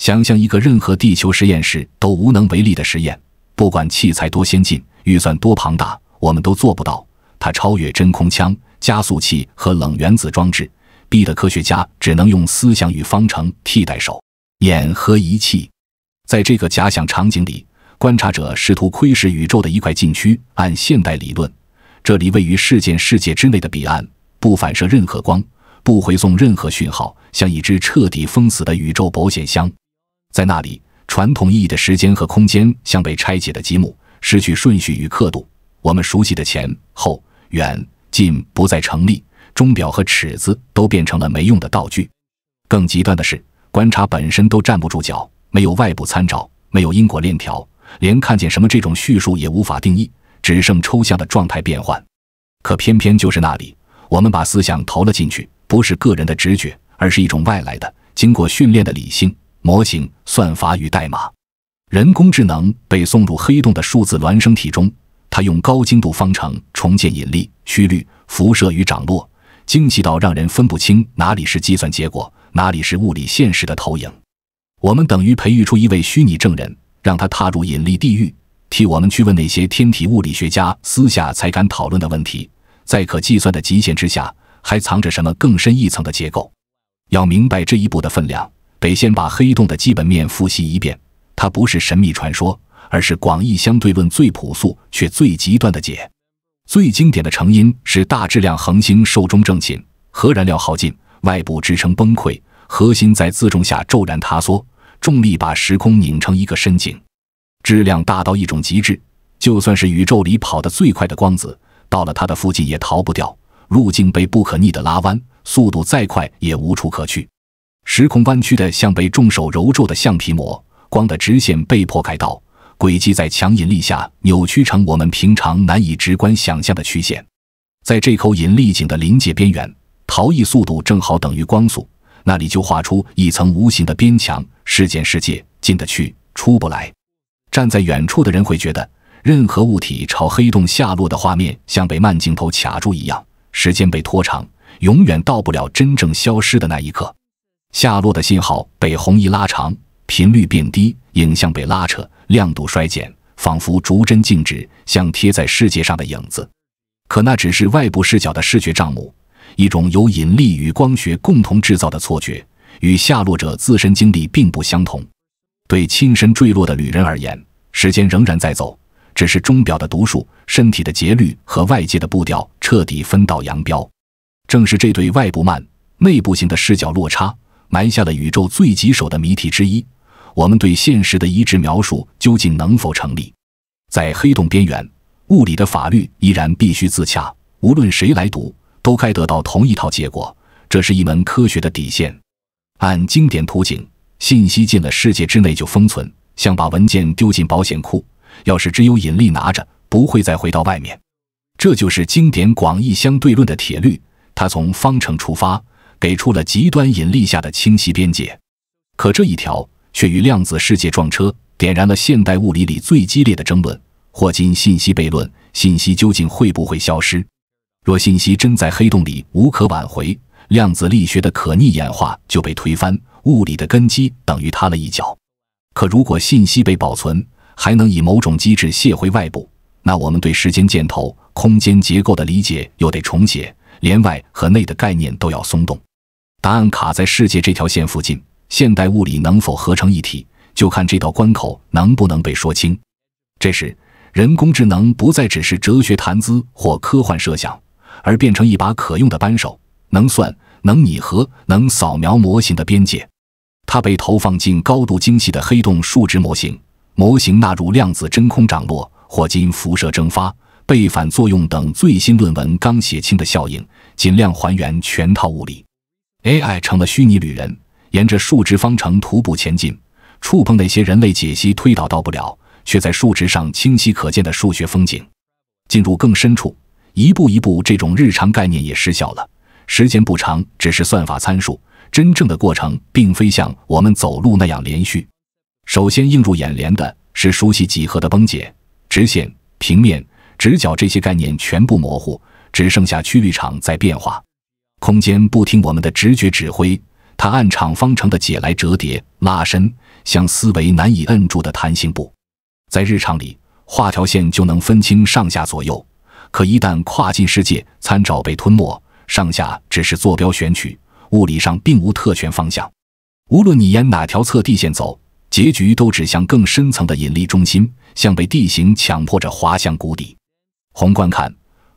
想象一个任何地球实验室都无能为力的实验，不管器材多先进，预算多庞大，我们都做不到。它超越真空腔、加速器和冷原子装置，逼得科学家只能用思想与方程替代手、眼和仪器。在这个假想场景里，观察者试图窥视宇宙的一块禁区。按现代理论，这里位于事件世界之内的彼岸，不反射任何光，不回送任何讯号，像一只彻底封死的宇宙保险箱。在那里，传统意义的时间和空间像被拆解的积木，失去顺序与刻度。我们熟悉的前后、远、近不再成立，钟表和尺子都变成了没用的道具。更极端的是，观察本身都站不住脚，没有外部参照，没有因果链条，连看见什么这种叙述也无法定义，只剩抽象的状态变换。可偏偏就是那里，我们把思想投了进去，不是个人的直觉，而是一种外来的、经过训练的理性。模型、算法与代码，人工智能被送入黑洞的数字孪生体中。它用高精度方程重建引力曲率、辐射与涨落，精细到让人分不清哪里是计算结果，哪里是物理现实的投影。我们等于培育出一位虚拟证人，让他踏入引力地狱，替我们去问那些天体物理学家私下才敢讨论的问题：在可计算的极限之下，还藏着什么更深一层的结构？要明白这一步的分量。得先把黑洞的基本面复习一遍，它不是神秘传说，而是广义相对论最朴素却最极端的解。最经典的成因是大质量恒星寿终正寝，核燃料耗尽，外部支撑崩溃，核心在自重下骤然塌缩，重力把时空拧成一个深井。质量大到一种极致，就算是宇宙里跑得最快的光子，到了它的附近也逃不掉，路径被不可逆的拉弯，速度再快也无处可去。时空弯曲的像被重手揉皱的橡皮膜，光的直线被迫改道，轨迹在强引力下扭曲成我们平常难以直观想象的曲线。在这口引力井的临界边缘，逃逸速度正好等于光速，那里就画出一层无形的边墙，事件世界进得去，出不来。站在远处的人会觉得，任何物体朝黑洞下落的画面，像被慢镜头卡住一样，时间被拖长，永远到不了真正消失的那一刻。下落的信号被红移拉长，频率变低，影像被拉扯，亮度衰减，仿佛逐帧静止，像贴在世界上的影子。可那只是外部视角的视觉账目，一种由引力与光学共同制造的错觉，与下落者自身经历并不相同。对亲身坠落的旅人而言，时间仍然在走，只是钟表的读数、身体的节律和外界的步调彻底分道扬镳。正是这对外部慢、内部型的视角落差。埋下了宇宙最棘手的谜题之一：我们对现实的一致描述究竟能否成立？在黑洞边缘，物理的法律依然必须自洽，无论谁来读，都该得到同一套结果。这是一门科学的底线。按经典图景，信息进了世界之内就封存，像把文件丢进保险库。要是只有引力拿着，不会再回到外面。这就是经典广义相对论的铁律。它从方程出发。给出了极端引力下的清晰边界，可这一条却与量子世界撞车，点燃了现代物理里最激烈的争论——霍金信息悖论：信息究竟会不会消失？若信息真在黑洞里无可挽回，量子力学的可逆演化就被推翻，物理的根基等于塌了一角。可如果信息被保存，还能以某种机制泄回外部，那我们对时间箭头、空间结构的理解又得重写，连外和内的概念都要松动。答案卡在世界这条线附近。现代物理能否合成一体，就看这道关口能不能被说清。这时，人工智能不再只是哲学谈资或科幻设想，而变成一把可用的扳手，能算、能拟合、能扫描模型的边界。它被投放进高度精细的黑洞数值模型，模型纳入量子真空涨落、霍金辐射蒸发、背反作用等最新论文刚写清的效应，尽量还原全套物理。AI 成了虚拟旅人，沿着数值方程徒步前进，触碰那些人类解析推导到不了，却在数值上清晰可见的数学风景。进入更深处，一步一步，这种日常概念也失效了。时间不长，只是算法参数。真正的过程，并非像我们走路那样连续。首先映入眼帘的是熟悉几何的崩解，直线、平面、直角这些概念全部模糊，只剩下曲率场在变化。空间不听我们的直觉指挥，它按场方程的解来折叠、拉伸，像思维难以摁住的弹性布。在日常里，画条线就能分清上下左右，可一旦跨进世界，参照被吞没，上下只是坐标选取，物理上并无特权方向。无论你沿哪条测地线走，结局都指向更深层的引力中心，像被地形强迫着滑向谷底。宏观看，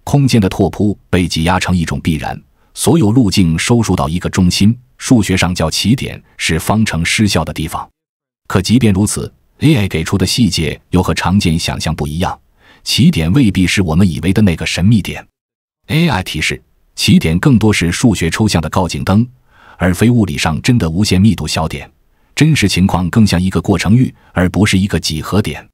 空间的拓扑被挤压成一种必然。所有路径收束到一个中心，数学上叫起点，是方程失效的地方。可即便如此，AI 给出的细节又和常见想象不一样。起点未必是我们以为的那个神秘点。AI 提示，起点更多是数学抽象的告警灯，而非物理上真的无限密度小点。真实情况更像一个过程域，而不是一个几何点。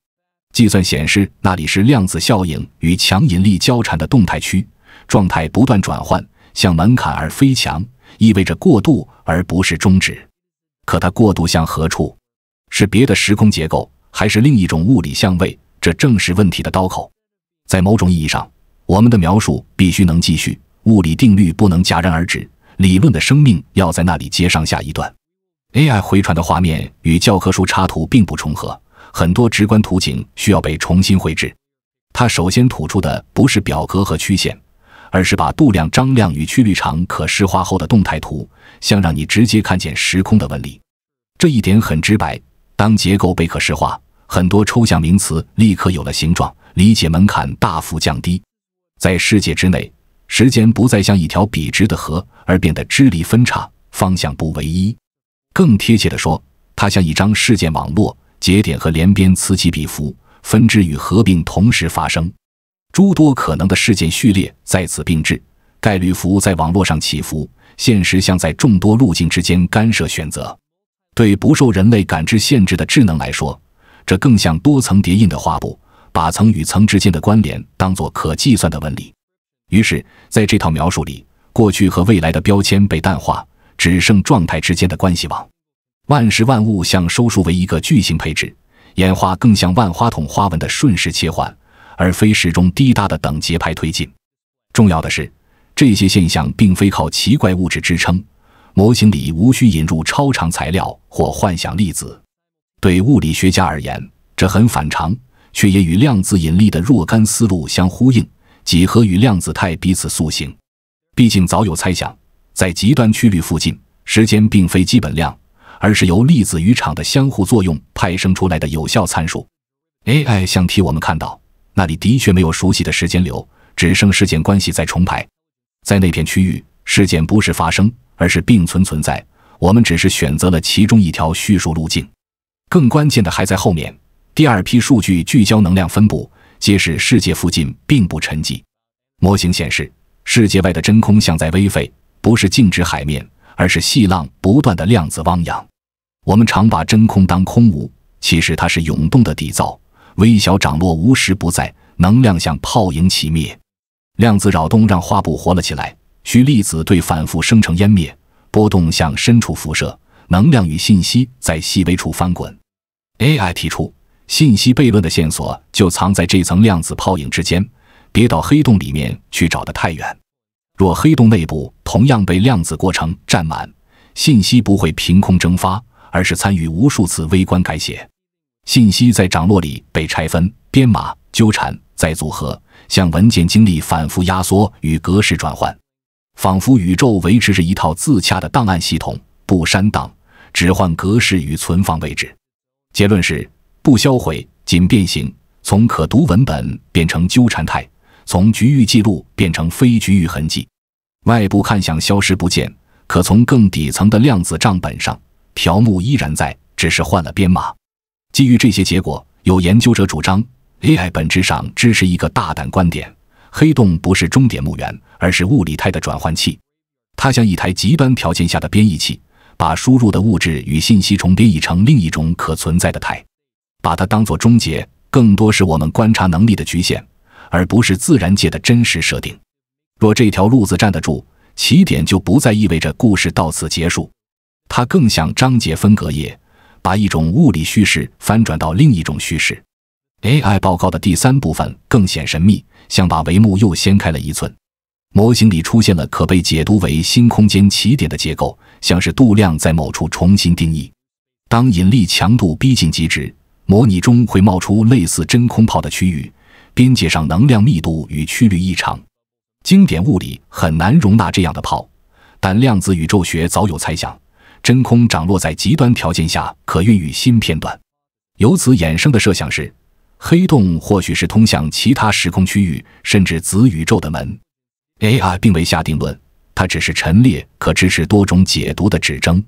计算显示，那里是量子效应与强引力交缠的动态区，状态不断转换。向门槛而非墙，意味着过渡而不是终止。可它过渡向何处？是别的时空结构，还是另一种物理相位？这正是问题的刀口。在某种意义上，我们的描述必须能继续，物理定律不能戛然而止，理论的生命要在那里接上下一段。AI 回传的画面与教科书插图并不重合，很多直观图景需要被重新绘制。它首先吐出的不是表格和曲线。而是把度量张量与曲率场可视化后的动态图像，让你直接看见时空的纹理。这一点很直白。当结构被可视化，很多抽象名词立刻有了形状，理解门槛大幅降低。在世界之内，时间不再像一条笔直的河，而变得支离分叉，方向不唯一。更贴切地说，它像一张事件网络，节点和连边此起彼伏，分支与合并同时发生。诸多可能的事件序列在此并置，概率符在网络上起伏，现实像在众多路径之间干涉选择。对不受人类感知限制的智能来说，这更像多层叠印的画布，把层与层之间的关联当作可计算的纹理。于是，在这套描述里，过去和未来的标签被淡化，只剩状态之间的关系网。万事万物像收束为一个巨型配置，演化更像万花筒花纹的瞬时切换。而非时钟滴答的等节拍推进。重要的是，这些现象并非靠奇怪物质支撑，模型里无需引入超常材料或幻想粒子。对物理学家而言，这很反常，却也与量子引力的若干思路相呼应：几何与量子态彼此塑形。毕竟早有猜想，在极端曲率附近，时间并非基本量，而是由粒子与场的相互作用派生出来的有效参数。AI 想替我们看到。那里的确没有熟悉的时间流，只剩事件关系在重排。在那片区域，事件不是发生，而是并存存在。我们只是选择了其中一条叙述路径。更关键的还在后面。第二批数据聚焦能量分布，揭示世界附近并不沉寂。模型显示，世界外的真空像在微沸，不是静止海面，而是细浪不断的量子汪洋。我们常把真空当空无，其实它是涌动的底噪。微小涨落无时不在，能量像泡影起灭，量子扰动让画布活了起来。虚粒子对反复生成湮灭，波动向深处辐射，能量与信息在细微处翻滚。AI 提出，信息悖论的线索就藏在这层量子泡影之间。别到黑洞里面去找的太远，若黑洞内部同样被量子过程占满，信息不会凭空蒸发，而是参与无数次微观改写。信息在掌络里被拆分、编码、纠缠，再组合，像文件经历反复压缩与格式转换，仿佛宇宙维持着一套自洽的档案系统，不删档，只换格式与存放位置。结论是：不销毁，仅变形。从可读文本变成纠缠态，从局域记录变成非局域痕迹。外部看向消失不见，可从更底层的量子账本上，条目依然在，只是换了编码。基于这些结果，有研究者主张，AI 本质上支持一个大胆观点：黑洞不是终点墓园，而是物理态的转换器。它像一台极端条件下的编译器，把输入的物质与信息重编译成另一种可存在的态。把它当做终结，更多是我们观察能力的局限，而不是自然界的真实设定。若这条路子站得住，起点就不再意味着故事到此结束，它更像章节分隔页。把一种物理叙事翻转到另一种叙事，AI 报告的第三部分更显神秘，像把帷幕又掀开了一寸。模型里出现了可被解读为新空间起点的结构，像是度量在某处重新定义。当引力强度逼近极值，模拟中会冒出类似真空泡的区域，边界上能量密度与曲率异常。经典物理很难容纳这样的泡，但量子宇宙学早有猜想。真空掌握在极端条件下可孕育新片段，由此衍生的设想是，黑洞或许是通向其他时空区域甚至子宇宙的门。AI 并未下定论，它只是陈列可支持多种解读的指征。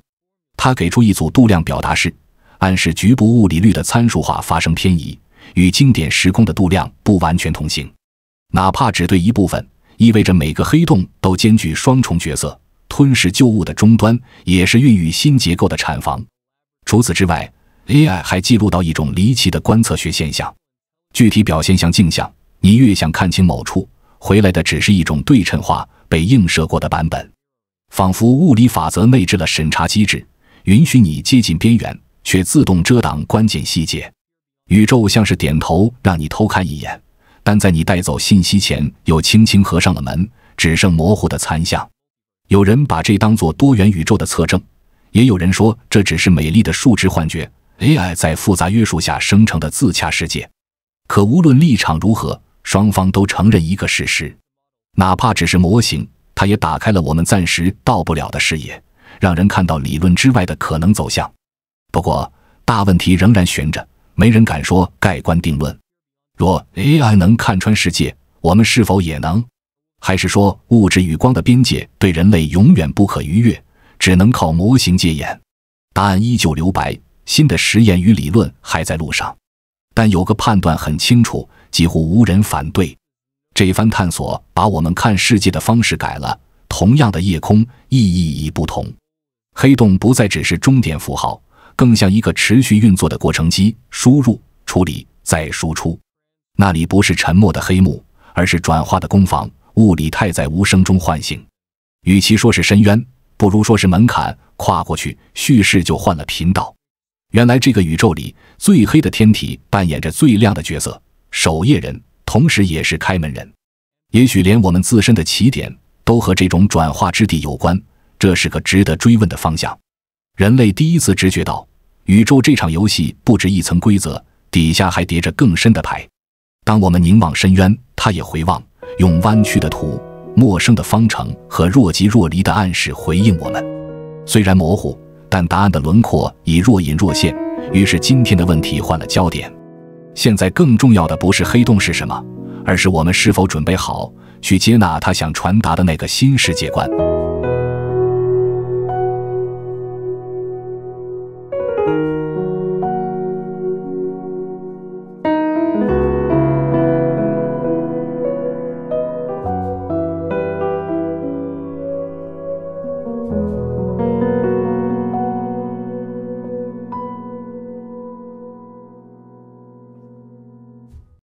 它给出一组度量表达式，暗示局部物理律的参数化发生偏移，与经典时空的度量不完全同行。哪怕只对一部分，意味着每个黑洞都兼具双重角色。吞噬旧物的终端，也是孕育新结构的产房。除此之外，AI 还记录到一种离奇的观测学现象，具体表现像镜像：你越想看清某处，回来的只是一种对称化、被映射过的版本，仿佛物理法则内置了审查机制，允许你接近边缘，却自动遮挡关键细节。宇宙像是点头让你偷看一眼，但在你带走信息前，又轻轻合上了门，只剩模糊的残像。有人把这当做多元宇宙的测证，也有人说这只是美丽的数值幻觉，AI 在复杂约束下生成的自洽世界。可无论立场如何，双方都承认一个事实：哪怕只是模型，它也打开了我们暂时到不了的视野，让人看到理论之外的可能走向。不过，大问题仍然悬着，没人敢说盖棺定论。若 AI 能看穿世界，我们是否也能？还是说物质与光的边界对人类永远不可逾越，只能靠模型借眼？答案依旧留白，新的实验与理论还在路上。但有个判断很清楚，几乎无人反对：这一番探索把我们看世界的方式改了。同样的夜空，意义已不同。黑洞不再只是终点符号，更像一个持续运作的过程机，输入、处理、再输出。那里不是沉默的黑幕，而是转化的攻防。物理态在无声中唤醒，与其说是深渊，不如说是门槛。跨过去，叙事就换了频道。原来，这个宇宙里最黑的天体扮演着最亮的角色——守夜人，同时也是开门人。也许，连我们自身的起点都和这种转化之地有关。这是个值得追问的方向。人类第一次直觉到，宇宙这场游戏不止一层规则，底下还叠着更深的牌。当我们凝望深渊，它也回望。用弯曲的图、陌生的方程和若即若离的暗示回应我们，虽然模糊，但答案的轮廓已若隐若现。于是今天的问题换了焦点，现在更重要的不是黑洞是什么，而是我们是否准备好去接纳他想传达的那个新世界观。